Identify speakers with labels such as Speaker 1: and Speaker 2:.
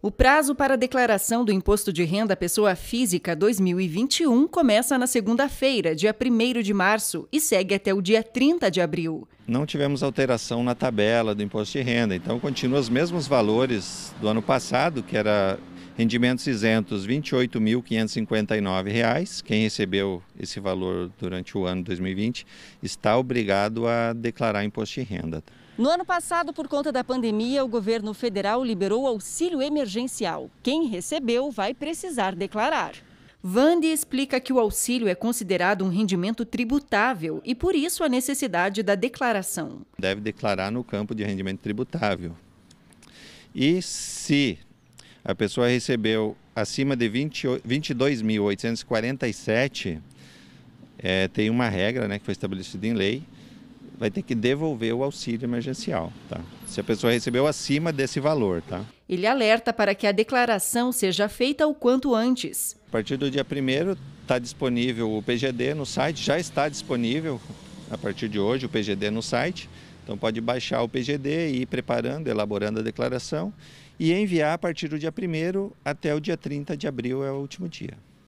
Speaker 1: O prazo para a declaração do Imposto de Renda à Pessoa Física 2021 começa na segunda-feira, dia 1 de março, e segue até o dia 30 de abril.
Speaker 2: Não tivemos alteração na tabela do Imposto de Renda, então continuam os mesmos valores do ano passado, que era Rendimentos isentos R$ 28.559. Quem recebeu esse valor durante o ano 2020 está obrigado a declarar imposto de renda.
Speaker 1: No ano passado, por conta da pandemia, o governo federal liberou auxílio emergencial. Quem recebeu vai precisar declarar. Vande explica que o auxílio é considerado um rendimento tributável e por isso a necessidade da declaração.
Speaker 2: Deve declarar no campo de rendimento tributável. E se a pessoa recebeu acima de 22.847, é, tem uma regra né, que foi estabelecida em lei, vai ter que devolver o auxílio emergencial, tá? Se a pessoa recebeu acima desse valor, tá?
Speaker 1: Ele alerta para que a declaração seja feita o quanto antes.
Speaker 2: A partir do dia 1 está disponível o PGD no site, já está disponível a partir de hoje o PGD no site. Então pode baixar o PGD e ir preparando, elaborando a declaração e enviar a partir do dia 1 até o dia 30 de abril é o último dia.